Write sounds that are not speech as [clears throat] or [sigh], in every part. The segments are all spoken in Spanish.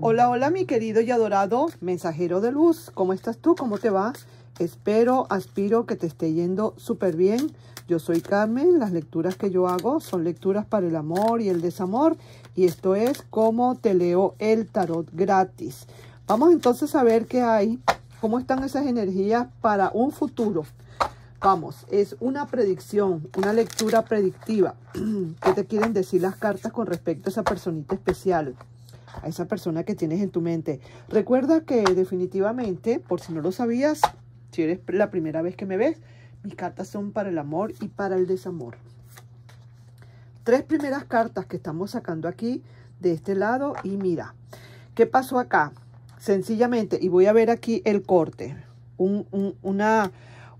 Hola, hola mi querido y adorado mensajero de luz. ¿Cómo estás tú? ¿Cómo te va? Espero, aspiro que te esté yendo súper bien. Yo soy Carmen. Las lecturas que yo hago son lecturas para el amor y el desamor. Y esto es cómo te leo el tarot gratis. Vamos entonces a ver qué hay. ¿Cómo están esas energías para un futuro? Vamos, es una predicción, una lectura predictiva. [clears throat] ¿Qué te quieren decir las cartas con respecto a esa personita especial? a esa persona que tienes en tu mente. Recuerda que definitivamente, por si no lo sabías, si eres la primera vez que me ves, mis cartas son para el amor y para el desamor. Tres primeras cartas que estamos sacando aquí de este lado y mira, ¿qué pasó acá? Sencillamente, y voy a ver aquí el corte, una,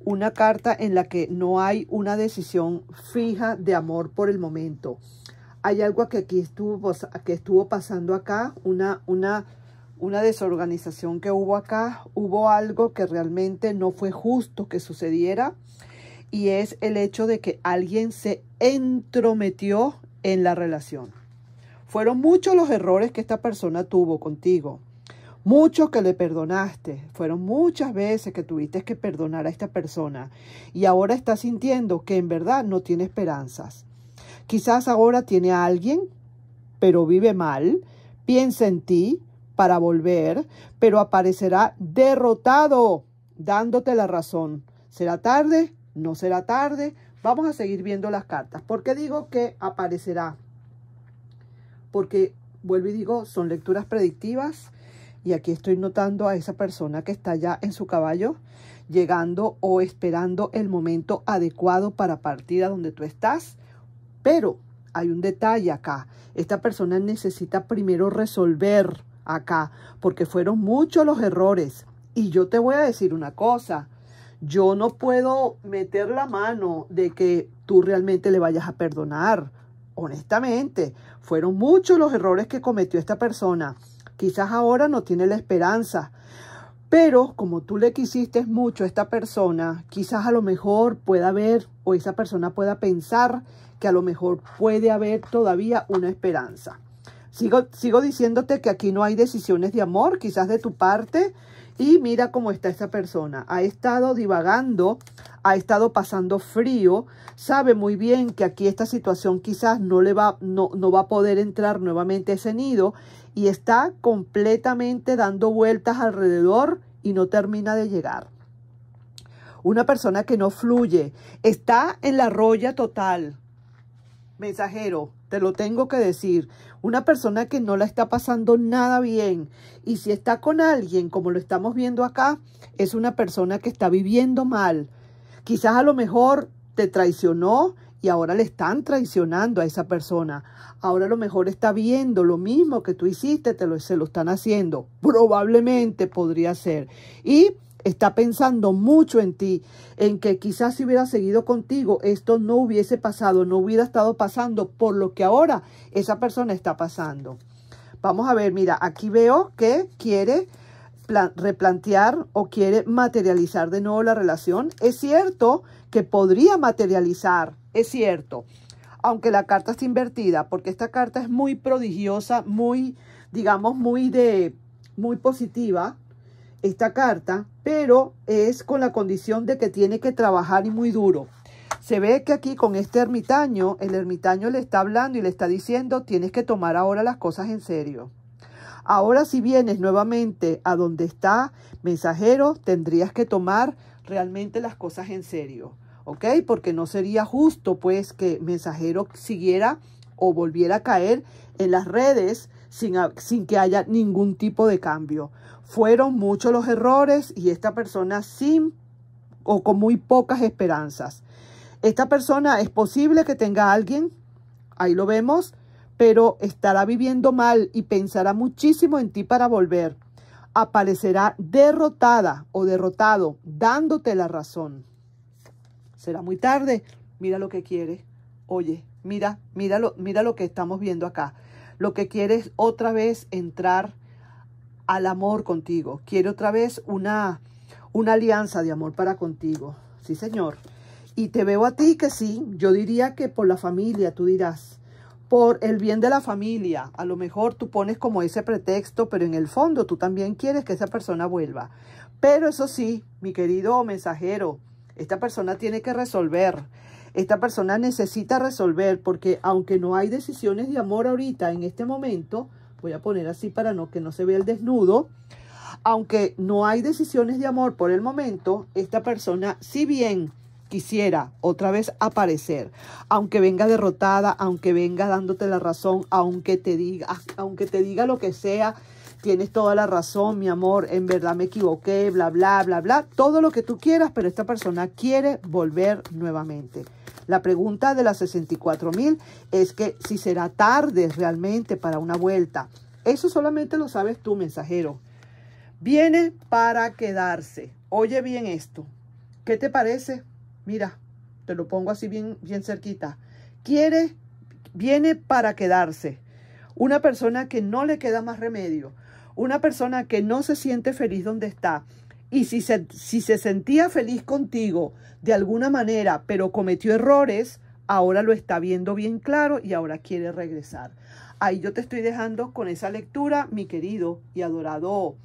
una carta en la que no hay una decisión fija de amor por el momento hay algo que aquí estuvo, que estuvo pasando acá, una, una, una desorganización que hubo acá, hubo algo que realmente no fue justo que sucediera y es el hecho de que alguien se entrometió en la relación. Fueron muchos los errores que esta persona tuvo contigo, muchos que le perdonaste, fueron muchas veces que tuviste que perdonar a esta persona y ahora está sintiendo que en verdad no tiene esperanzas. Quizás ahora tiene a alguien, pero vive mal, piensa en ti para volver, pero aparecerá derrotado, dándote la razón. ¿Será tarde? ¿No será tarde? Vamos a seguir viendo las cartas. ¿Por qué digo que aparecerá? Porque, vuelvo y digo, son lecturas predictivas. Y aquí estoy notando a esa persona que está ya en su caballo, llegando o esperando el momento adecuado para partir a donde tú estás pero hay un detalle acá. Esta persona necesita primero resolver acá, porque fueron muchos los errores. Y yo te voy a decir una cosa. Yo no puedo meter la mano de que tú realmente le vayas a perdonar. Honestamente, fueron muchos los errores que cometió esta persona. Quizás ahora no tiene la esperanza. Pero como tú le quisiste mucho a esta persona, quizás a lo mejor pueda ver o esa persona pueda pensar que a lo mejor puede haber todavía una esperanza. Sigo, sigo diciéndote que aquí no hay decisiones de amor, quizás de tu parte, y mira cómo está esta persona. Ha estado divagando, ha estado pasando frío, sabe muy bien que aquí esta situación quizás no le va, no, no va a poder entrar nuevamente a ese nido y está completamente dando vueltas alrededor y no termina de llegar. Una persona que no fluye, está en la roya total, Mensajero, te lo tengo que decir, una persona que no la está pasando nada bien y si está con alguien, como lo estamos viendo acá, es una persona que está viviendo mal. Quizás a lo mejor te traicionó y ahora le están traicionando a esa persona. Ahora a lo mejor está viendo lo mismo que tú hiciste, te lo, se lo están haciendo. Probablemente podría ser. Y está pensando mucho en ti, en que quizás si hubiera seguido contigo, esto no hubiese pasado, no hubiera estado pasando por lo que ahora esa persona está pasando. Vamos a ver, mira, aquí veo que quiere replantear o quiere materializar de nuevo la relación. Es cierto que podría materializar, es cierto, aunque la carta está invertida, porque esta carta es muy prodigiosa, muy, digamos, muy de, muy positiva, esta carta, pero es con la condición de que tiene que trabajar y muy duro. Se ve que aquí con este ermitaño, el ermitaño le está hablando y le está diciendo, tienes que tomar ahora las cosas en serio. Ahora si vienes nuevamente a donde está mensajero, tendrías que tomar realmente las cosas en serio, ¿ok? Porque no sería justo pues que mensajero siguiera o volviera a caer en las redes sin, que haya ningún tipo de cambio. Fueron muchos los errores y esta persona sin o con muy pocas esperanzas. Esta persona es posible que tenga a alguien, ahí lo vemos, pero estará viviendo mal y pensará muchísimo en ti para volver. Aparecerá derrotada o derrotado, dándote la razón. Será muy tarde. Mira lo que quiere. Oye, mira, mira mira lo que estamos viendo acá lo que quiere es otra vez entrar al amor contigo. Quiere otra vez una, una alianza de amor para contigo. Sí, señor. Y te veo a ti que sí, yo diría que por la familia, tú dirás, por el bien de la familia, a lo mejor tú pones como ese pretexto, pero en el fondo tú también quieres que esa persona vuelva. Pero eso sí, mi querido mensajero, esta persona tiene que resolver esta persona necesita resolver porque aunque no hay decisiones de amor ahorita en este momento, voy a poner así para no que no se vea el desnudo, aunque no hay decisiones de amor por el momento, esta persona si bien quisiera otra vez aparecer, aunque venga derrotada, aunque venga dándote la razón, aunque te diga, aunque te diga lo que sea, tienes toda la razón, mi amor, en verdad me equivoqué, bla, bla, bla, bla, todo lo que tú quieras, pero esta persona quiere volver nuevamente. La pregunta de las 64 mil es que si será tarde realmente para una vuelta. Eso solamente lo sabes tú, mensajero. Viene para quedarse. Oye bien esto. ¿Qué te parece? Mira, te lo pongo así bien, bien cerquita. Quiere, viene para quedarse. Una persona que no le queda más remedio. Una persona que no se siente feliz donde está y si se, si se sentía feliz contigo de alguna manera, pero cometió errores, ahora lo está viendo bien claro y ahora quiere regresar. Ahí yo te estoy dejando con esa lectura, mi querido y adorado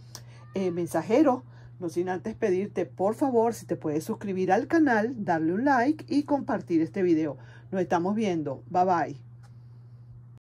eh, mensajero. No sin antes pedirte, por favor, si te puedes suscribir al canal, darle un like y compartir este video. Nos estamos viendo. Bye bye.